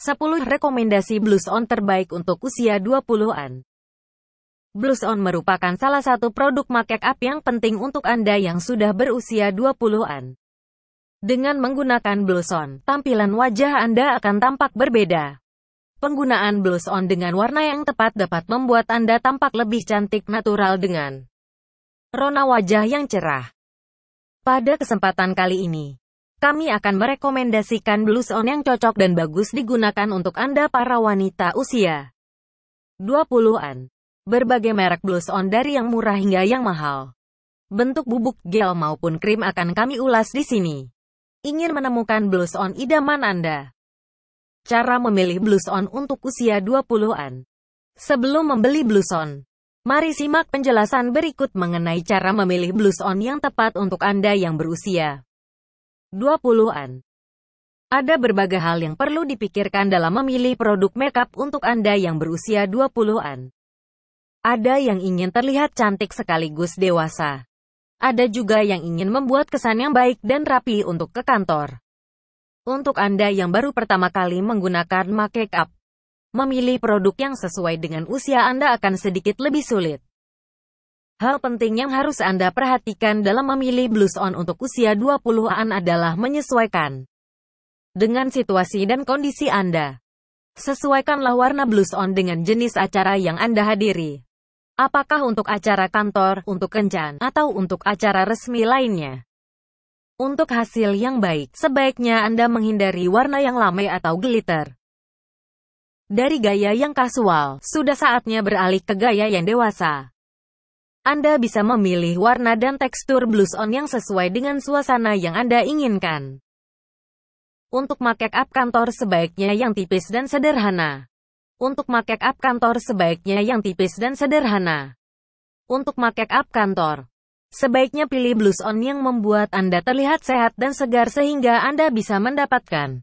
10 rekomendasi blues on terbaik untuk usia 20-an. Blues on merupakan salah satu produk make up yang penting untuk Anda yang sudah berusia 20-an. Dengan menggunakan blues on, tampilan wajah Anda akan tampak berbeda. Penggunaan blues on dengan warna yang tepat dapat membuat Anda tampak lebih cantik natural dengan rona wajah yang cerah. Pada kesempatan kali ini, kami akan merekomendasikan blus on yang cocok dan bagus digunakan untuk Anda para wanita usia 20-an. Berbagai merek blus on dari yang murah hingga yang mahal. Bentuk bubuk, gel maupun krim akan kami ulas di sini. Ingin menemukan blus on idaman Anda? Cara memilih blus on untuk usia 20-an. Sebelum membeli blus on, Mari simak penjelasan berikut mengenai cara memilih blus on yang tepat untuk Anda yang berusia 20-an. Ada berbagai hal yang perlu dipikirkan dalam memilih produk makeup untuk Anda yang berusia 20-an. Ada yang ingin terlihat cantik sekaligus dewasa. Ada juga yang ingin membuat kesan yang baik dan rapi untuk ke kantor. Untuk Anda yang baru pertama kali menggunakan makeup, memilih produk yang sesuai dengan usia Anda akan sedikit lebih sulit. Hal penting yang harus Anda perhatikan dalam memilih blus on untuk usia 20-an adalah menyesuaikan dengan situasi dan kondisi Anda. Sesuaikanlah warna blus on dengan jenis acara yang Anda hadiri. Apakah untuk acara kantor, untuk kencan, atau untuk acara resmi lainnya? Untuk hasil yang baik, sebaiknya Anda menghindari warna yang lame atau glitter. Dari gaya yang kasual, sudah saatnya beralih ke gaya yang dewasa. Anda bisa memilih warna dan tekstur on yang sesuai dengan suasana yang Anda inginkan. Untuk make up kantor sebaiknya yang tipis dan sederhana. Untuk make up kantor sebaiknya yang tipis dan sederhana. Untuk make up kantor, sebaiknya pilih on yang membuat Anda terlihat sehat dan segar sehingga Anda bisa mendapatkan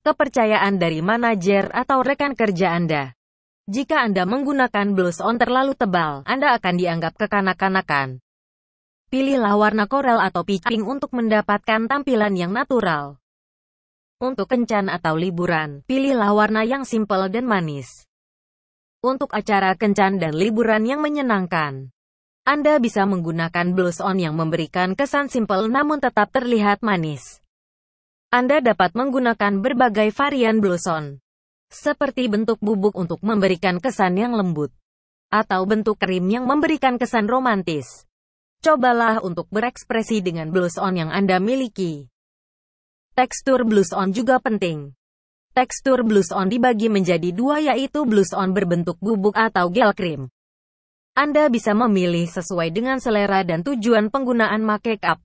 kepercayaan dari manajer atau rekan kerja Anda. Jika Anda menggunakan blus on terlalu tebal, Anda akan dianggap kekanak-kanakan. Pilihlah warna korel atau pink untuk mendapatkan tampilan yang natural. Untuk kencan atau liburan, pilihlah warna yang simple dan manis. Untuk acara kencan dan liburan yang menyenangkan, Anda bisa menggunakan blus on yang memberikan kesan simple namun tetap terlihat manis. Anda dapat menggunakan berbagai varian blus on seperti bentuk bubuk untuk memberikan kesan yang lembut, atau bentuk krim yang memberikan kesan romantis. Cobalah untuk berekspresi dengan blush-on yang Anda miliki. Tekstur blush-on juga penting. Tekstur blush-on dibagi menjadi dua yaitu blush-on berbentuk bubuk atau gel krim. Anda bisa memilih sesuai dengan selera dan tujuan penggunaan make up.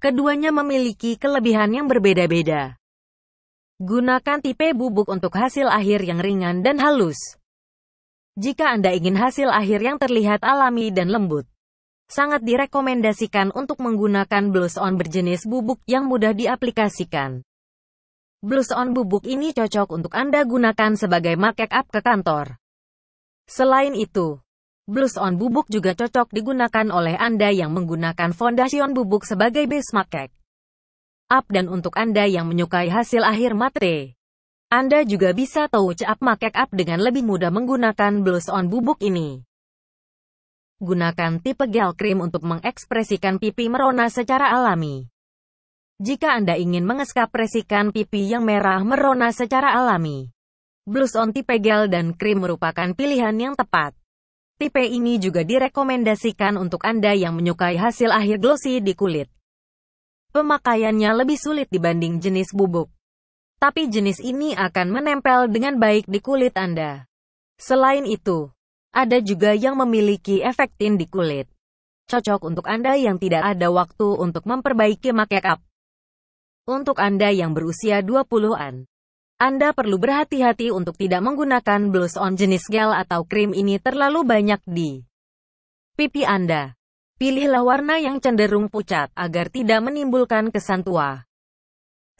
Keduanya memiliki kelebihan yang berbeda-beda. Gunakan tipe bubuk untuk hasil akhir yang ringan dan halus. Jika Anda ingin hasil akhir yang terlihat alami dan lembut, sangat direkomendasikan untuk menggunakan blush-on berjenis bubuk yang mudah diaplikasikan. Blush-on bubuk ini cocok untuk Anda gunakan sebagai make up ke kantor. Selain itu, blush-on bubuk juga cocok digunakan oleh Anda yang menggunakan foundation bubuk sebagai base make. up up dan untuk Anda yang menyukai hasil akhir mate. Anda juga bisa touch up makek up dengan lebih mudah menggunakan blush on bubuk ini. Gunakan tipe gel cream untuk mengekspresikan pipi merona secara alami. Jika Anda ingin mengekspresikan pipi yang merah merona secara alami, blush on tipe gel dan krim merupakan pilihan yang tepat. Tipe ini juga direkomendasikan untuk Anda yang menyukai hasil akhir glossy di kulit. Pemakaiannya lebih sulit dibanding jenis bubuk. Tapi jenis ini akan menempel dengan baik di kulit Anda. Selain itu, ada juga yang memiliki efek tin di kulit. Cocok untuk Anda yang tidak ada waktu untuk memperbaiki make up. Untuk Anda yang berusia 20-an, Anda perlu berhati-hati untuk tidak menggunakan blush on jenis gel atau krim ini terlalu banyak di pipi Anda. Pilihlah warna yang cenderung pucat agar tidak menimbulkan kesan tua.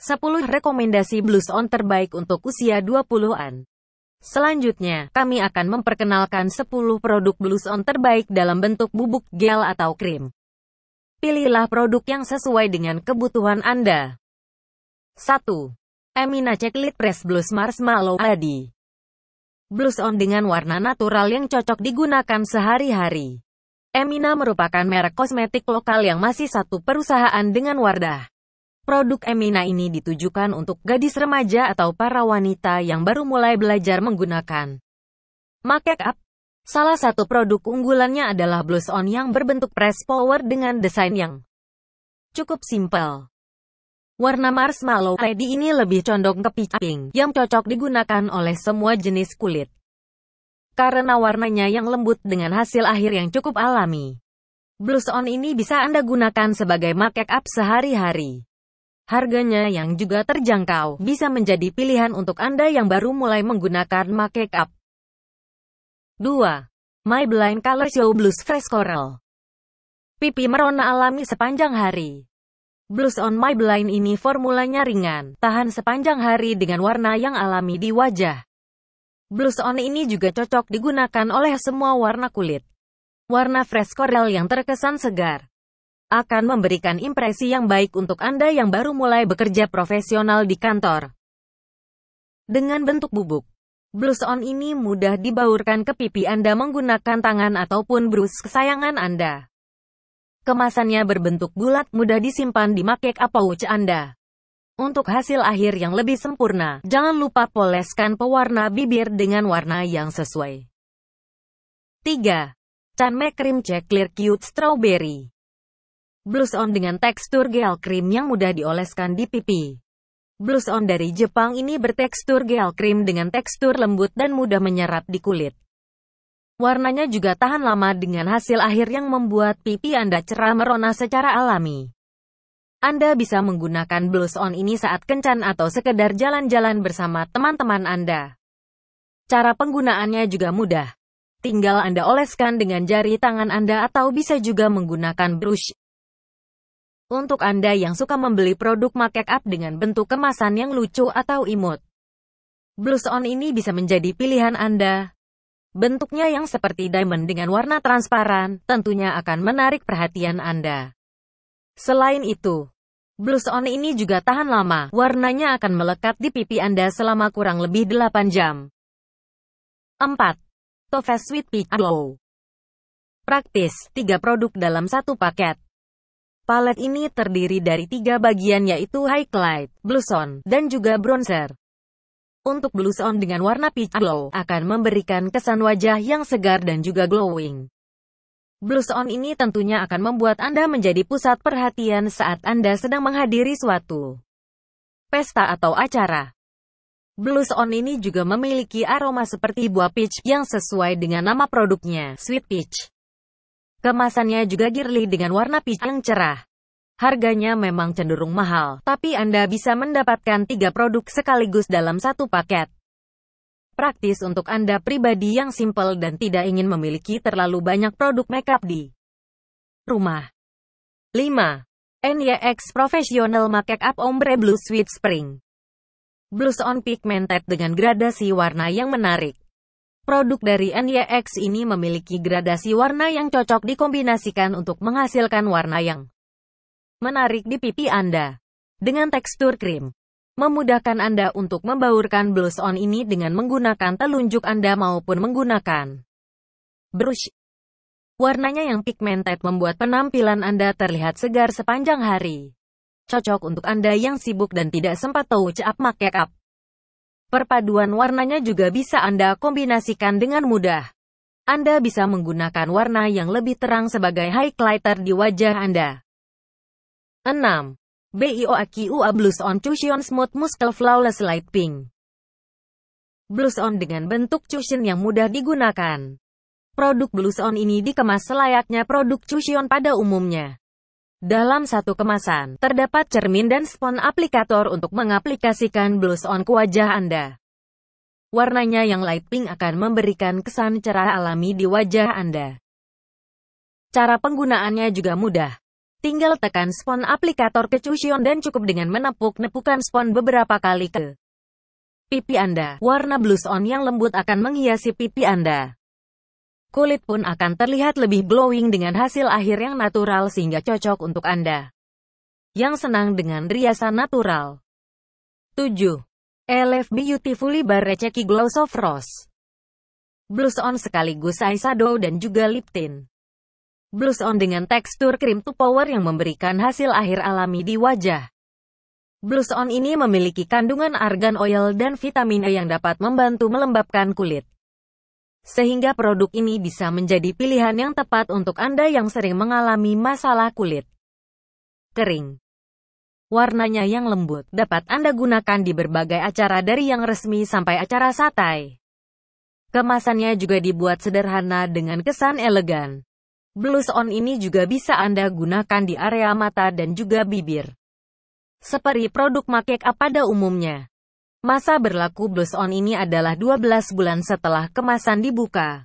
10 rekomendasi blues on terbaik untuk usia 20-an. Selanjutnya, kami akan memperkenalkan 10 produk blues on terbaik dalam bentuk bubuk, gel atau krim. Pilihlah produk yang sesuai dengan kebutuhan Anda. 1. Emina Checklit Press Blues Marshmallow Adi. Blues on dengan warna natural yang cocok digunakan sehari-hari. Emina merupakan merek kosmetik lokal yang masih satu perusahaan dengan Wardah. Produk Emina ini ditujukan untuk gadis remaja atau para wanita yang baru mulai belajar menggunakan make up. Salah satu produk unggulannya adalah blush on yang berbentuk press power dengan desain yang cukup simpel. Warna marshmallow ready ini lebih condong ke peach pink yang cocok digunakan oleh semua jenis kulit karena warnanya yang lembut dengan hasil akhir yang cukup alami. Blush on ini bisa Anda gunakan sebagai make up sehari-hari. Harganya yang juga terjangkau bisa menjadi pilihan untuk Anda yang baru mulai menggunakan make up. 2. My Blind Color Show Blush Fresh Coral Pipi merona alami sepanjang hari. Blush on My Blind ini formulanya ringan, tahan sepanjang hari dengan warna yang alami di wajah on ini juga cocok digunakan oleh semua warna kulit. Warna fresh coral yang terkesan segar akan memberikan impresi yang baik untuk Anda yang baru mulai bekerja profesional di kantor. Dengan bentuk bubuk, on ini mudah dibaurkan ke pipi Anda menggunakan tangan ataupun brush kesayangan Anda. Kemasannya berbentuk bulat mudah disimpan di make up pouch Anda. Untuk hasil akhir yang lebih sempurna, jangan lupa poleskan pewarna bibir dengan warna yang sesuai. 3. Chanme Cream Check Clear Cute Strawberry Blush on dengan tekstur gel krim yang mudah dioleskan di pipi. Blush on dari Jepang ini bertekstur gel krim dengan tekstur lembut dan mudah menyerap di kulit. Warnanya juga tahan lama dengan hasil akhir yang membuat pipi Anda cerah merona secara alami. Anda bisa menggunakan blouse on ini saat kencan atau sekedar jalan-jalan bersama teman-teman Anda. Cara penggunaannya juga mudah. Tinggal Anda oleskan dengan jari tangan Anda atau bisa juga menggunakan brush. Untuk Anda yang suka membeli produk make up dengan bentuk kemasan yang lucu atau imut, blouse on ini bisa menjadi pilihan Anda. Bentuknya yang seperti diamond dengan warna transparan tentunya akan menarik perhatian Anda. Selain itu, blus On ini juga tahan lama, warnanya akan melekat di pipi Anda selama kurang lebih 8 jam. 4. Toffee Sweet Peach Glow Praktis, 3 produk dalam satu paket. Palet ini terdiri dari tiga bagian yaitu Highlight, Blush On, dan juga Bronzer. Untuk Blush On dengan warna Peach Glow, akan memberikan kesan wajah yang segar dan juga glowing. Blues on ini tentunya akan membuat Anda menjadi pusat perhatian saat Anda sedang menghadiri suatu pesta atau acara. Blues on ini juga memiliki aroma seperti buah peach yang sesuai dengan nama produknya, Sweet Peach. Kemasannya juga girly dengan warna peach yang cerah. Harganya memang cenderung mahal, tapi Anda bisa mendapatkan tiga produk sekaligus dalam satu paket praktis untuk Anda pribadi yang simple dan tidak ingin memiliki terlalu banyak produk makeup di rumah. 5. NYX Professional Makeup Ombre Blue Sweet Spring Blush on pigmented dengan gradasi warna yang menarik. Produk dari NYX ini memiliki gradasi warna yang cocok dikombinasikan untuk menghasilkan warna yang menarik di pipi Anda. Dengan tekstur krim, memudahkan Anda untuk membaurkan blush on ini dengan menggunakan telunjuk Anda maupun menggunakan brush. Warnanya yang pigmented membuat penampilan Anda terlihat segar sepanjang hari. Cocok untuk Anda yang sibuk dan tidak sempat tahu up make up. Perpaduan warnanya juga bisa Anda kombinasikan dengan mudah. Anda bisa menggunakan warna yang lebih terang sebagai highlighter di wajah Anda. 6. BIOAQA Blues On Cushion Smooth Muscle Flawless Light Pink Blues On dengan bentuk cushion yang mudah digunakan. Produk Blues On ini dikemas selayaknya produk cushion pada umumnya. Dalam satu kemasan, terdapat cermin dan spon aplikator untuk mengaplikasikan Blues On ke wajah Anda. Warnanya yang light pink akan memberikan kesan cerah alami di wajah Anda. Cara penggunaannya juga mudah. Tinggal tekan spon aplikator kecusion dan cukup dengan menepuk-nepukan spon beberapa kali ke pipi Anda. Warna blush-on yang lembut akan menghiasi pipi Anda. Kulit pun akan terlihat lebih glowing dengan hasil akhir yang natural sehingga cocok untuk Anda. Yang senang dengan riasan natural. 7. LF Beautifully by Receki Glow Soft Rose. Blush on sekaligus eyeshadow dan juga lip tint. Blush on dengan tekstur krim to power yang memberikan hasil akhir alami di wajah. Blush on ini memiliki kandungan argan oil dan vitamin E yang dapat membantu melembabkan kulit. Sehingga produk ini bisa menjadi pilihan yang tepat untuk Anda yang sering mengalami masalah kulit kering. Warnanya yang lembut dapat Anda gunakan di berbagai acara dari yang resmi sampai acara satai. Kemasannya juga dibuat sederhana dengan kesan elegan. Blush on ini juga bisa Anda gunakan di area mata dan juga bibir. Seperti produk make up pada umumnya. Masa berlaku blush on ini adalah 12 bulan setelah kemasan dibuka.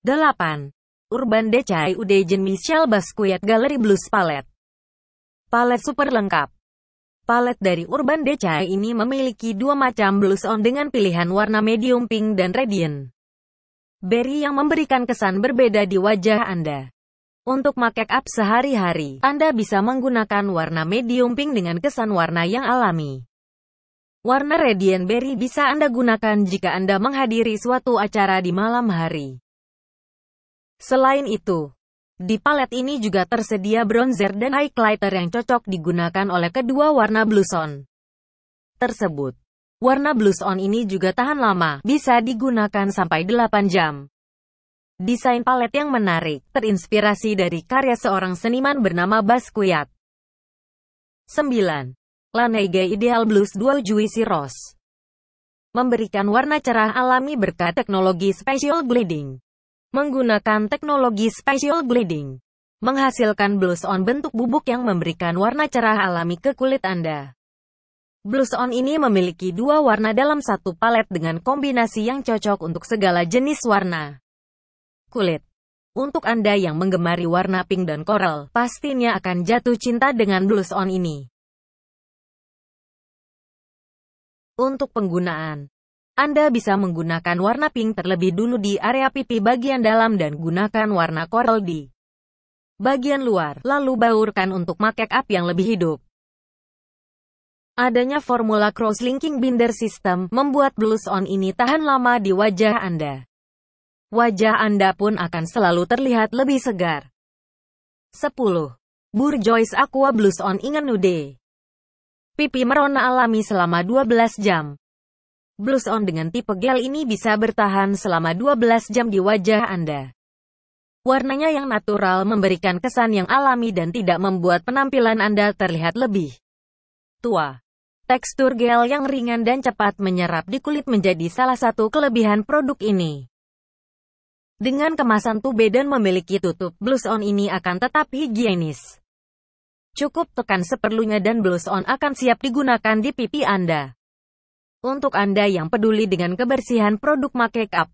8. Urban Decay Udejen Michelle Basquiat Gallery Blush Palette Palette super lengkap Palette dari Urban Decay ini memiliki dua macam blush on dengan pilihan warna medium pink dan radiant. Berry yang memberikan kesan berbeda di wajah Anda. Untuk make up sehari-hari, Anda bisa menggunakan warna medium pink dengan kesan warna yang alami. Warna Radiant Berry bisa Anda gunakan jika Anda menghadiri suatu acara di malam hari. Selain itu, di palet ini juga tersedia bronzer dan highlighter yang cocok digunakan oleh kedua warna bluson tersebut. Warna blues on ini juga tahan lama, bisa digunakan sampai 8 jam. Desain palet yang menarik, terinspirasi dari karya seorang seniman bernama Basquiat. 9. Lanege Ideal Blues Dual Juicy Rose Memberikan warna cerah alami berkat teknologi special bleeding. Menggunakan teknologi special bleeding, menghasilkan blues on bentuk bubuk yang memberikan warna cerah alami ke kulit Anda on ini memiliki dua warna dalam satu palet dengan kombinasi yang cocok untuk segala jenis warna kulit. Untuk Anda yang menggemari warna pink dan coral, pastinya akan jatuh cinta dengan on ini. Untuk penggunaan, Anda bisa menggunakan warna pink terlebih dulu di area pipi bagian dalam dan gunakan warna coral di bagian luar, lalu baurkan untuk make up yang lebih hidup. Adanya formula cross-linking binder system membuat blues-on ini tahan lama di wajah Anda. Wajah Anda pun akan selalu terlihat lebih segar. 10. Burjois Aqua Blues-on Ingan Nude Pipi merona alami selama 12 jam. Blues-on dengan tipe gel ini bisa bertahan selama 12 jam di wajah Anda. Warnanya yang natural memberikan kesan yang alami dan tidak membuat penampilan Anda terlihat lebih tua. Tekstur gel yang ringan dan cepat menyerap di kulit menjadi salah satu kelebihan produk ini. Dengan kemasan tube dan memiliki tutup, blus On ini akan tetap higienis. Cukup tekan seperlunya dan blus On akan siap digunakan di pipi Anda. Untuk Anda yang peduli dengan kebersihan produk make up,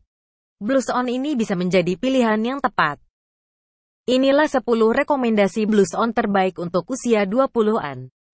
On ini bisa menjadi pilihan yang tepat. Inilah 10 rekomendasi On terbaik untuk usia 20-an.